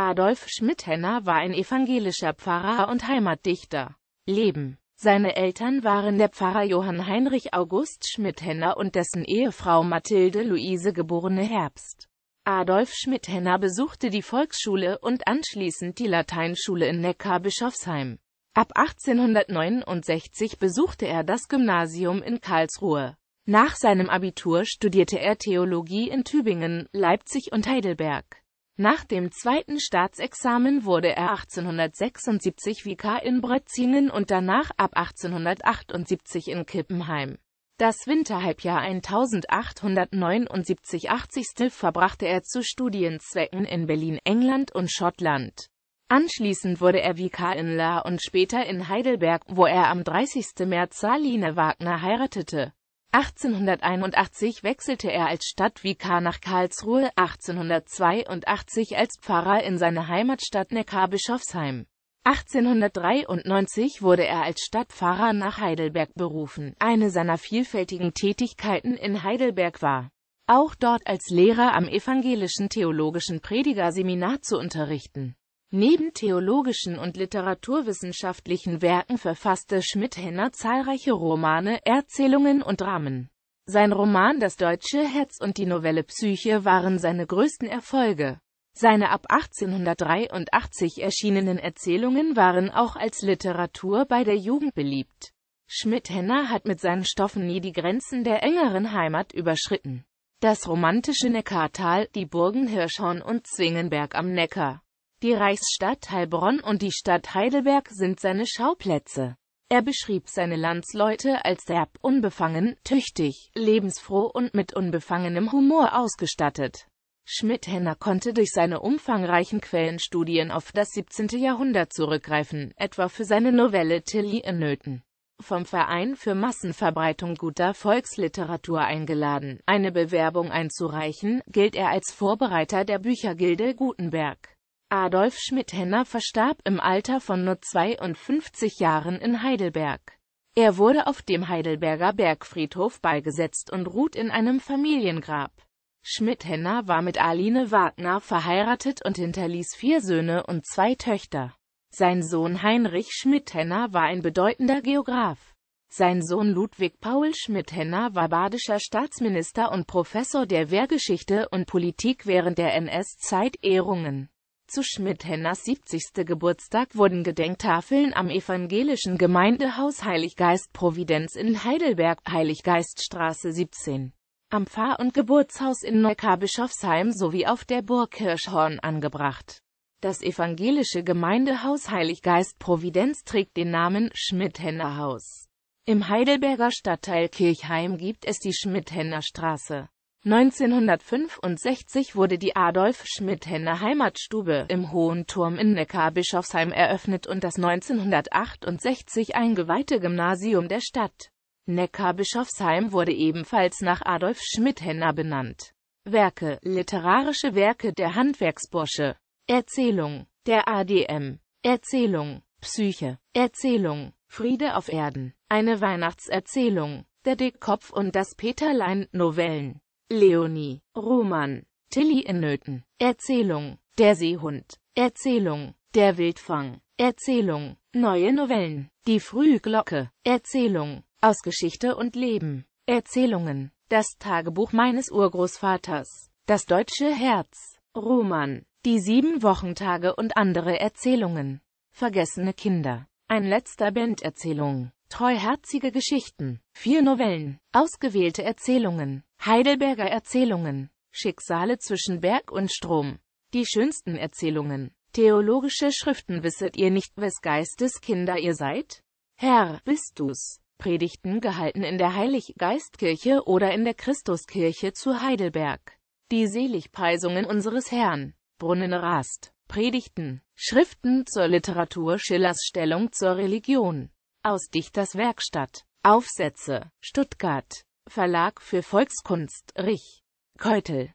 Adolf Schmidhenner war ein evangelischer Pfarrer und Heimatdichter. Leben Seine Eltern waren der Pfarrer Johann Heinrich August Schmidhenner und dessen Ehefrau Mathilde Luise geborene Herbst. Adolf Schmidhenner besuchte die Volksschule und anschließend die Lateinschule in Neckarbischofsheim. Ab 1869 besuchte er das Gymnasium in Karlsruhe. Nach seinem Abitur studierte er Theologie in Tübingen, Leipzig und Heidelberg. Nach dem zweiten Staatsexamen wurde er 1876 Vikar in Brötzingen und danach ab 1878 in Kippenheim. Das Winterhalbjahr 1879-80 verbrachte er zu Studienzwecken in Berlin, England und Schottland. Anschließend wurde er Vikar in La und später in Heidelberg, wo er am 30. März Saline Wagner heiratete. 1881 wechselte er als Stadtvikar nach Karlsruhe, 1882 als Pfarrer in seine Heimatstadt Neckarbischofsheim. 1893 wurde er als Stadtpfarrer nach Heidelberg berufen. Eine seiner vielfältigen Tätigkeiten in Heidelberg war, auch dort als Lehrer am Evangelischen Theologischen Predigerseminar zu unterrichten. Neben theologischen und literaturwissenschaftlichen Werken verfasste Schmidt-Henner zahlreiche Romane, Erzählungen und Dramen. Sein Roman Das deutsche Herz und die Novelle Psyche waren seine größten Erfolge. Seine ab 1883 erschienenen Erzählungen waren auch als Literatur bei der Jugend beliebt. Schmidt-Henner hat mit seinen Stoffen nie die Grenzen der engeren Heimat überschritten. Das romantische Neckartal, die Burgen Hirschhorn und Zwingenberg am Neckar die Reichsstadt Heilbronn und die Stadt Heidelberg sind seine Schauplätze. Er beschrieb seine Landsleute als derb, unbefangen, tüchtig, lebensfroh und mit unbefangenem Humor ausgestattet. Schmidt-Henner konnte durch seine umfangreichen Quellenstudien auf das 17. Jahrhundert zurückgreifen, etwa für seine Novelle Tilly in Nöten. Vom Verein für Massenverbreitung guter Volksliteratur eingeladen, eine Bewerbung einzureichen, gilt er als Vorbereiter der Büchergilde Gutenberg. Adolf Schmidt-Henner verstarb im Alter von nur 52 Jahren in Heidelberg. Er wurde auf dem Heidelberger Bergfriedhof beigesetzt und ruht in einem Familiengrab. Schmidt-Henner war mit Aline Wagner verheiratet und hinterließ vier Söhne und zwei Töchter. Sein Sohn Heinrich Schmidt-Henner war ein bedeutender Geograf. Sein Sohn Ludwig Paul Schmidt-Henner war badischer Staatsminister und Professor der Wehrgeschichte und Politik während der NS-Zeit Ehrungen. Zu Schmidt-Henners 70. Geburtstag wurden Gedenktafeln am evangelischen Gemeindehaus Heiliggeist Providenz in Heidelberg, Heiliggeiststraße 17, am Pfarr- und Geburtshaus in Neukarbischofsheim sowie auf der Burg Hirschhorn angebracht. Das evangelische Gemeindehaus Heiliggeist Providenz trägt den Namen Schmidt-Henner-Haus. Im Heidelberger Stadtteil Kirchheim gibt es die Schmidt-Henner Straße. 1965 wurde die Adolf-Schmidt-Henne-Heimatstube im Hohen Turm in Neckarbischofsheim eröffnet und das 1968 eingeweihte Gymnasium der Stadt Neckarbischofsheim wurde ebenfalls nach Adolf Schmidt-Henner benannt. Werke, literarische Werke der Handwerksbursche, Erzählung, der ADM, Erzählung, Psyche, Erzählung, Friede auf Erden, eine Weihnachtserzählung, der Dickkopf und das Peterlein, Novellen. Leonie, Roman, Tilly in Nöten, Erzählung, Der Seehund, Erzählung, Der Wildfang, Erzählung, Neue Novellen, Die Frühglocke, Erzählung, aus Geschichte und Leben, Erzählungen, Das Tagebuch meines Urgroßvaters, Das deutsche Herz, Roman, Die Sieben Wochentage und andere Erzählungen, Vergessene Kinder, ein letzter Benderzählung. Treuherzige Geschichten. Vier Novellen. Ausgewählte Erzählungen. Heidelberger Erzählungen. Schicksale zwischen Berg und Strom. Die schönsten Erzählungen. Theologische Schriften wisset ihr nicht, wes Geistes Kinder ihr seid? Herr, bist du's? Predigten gehalten in der Heiliggeistkirche oder in der Christuskirche zu Heidelberg. Die Seligpreisungen unseres Herrn. Brunnenrast. Predigten. Schriften zur Literatur Schillers Stellung zur Religion aus Dichters Werkstatt. Aufsätze. Stuttgart. Verlag für Volkskunst. Rich. Keutel.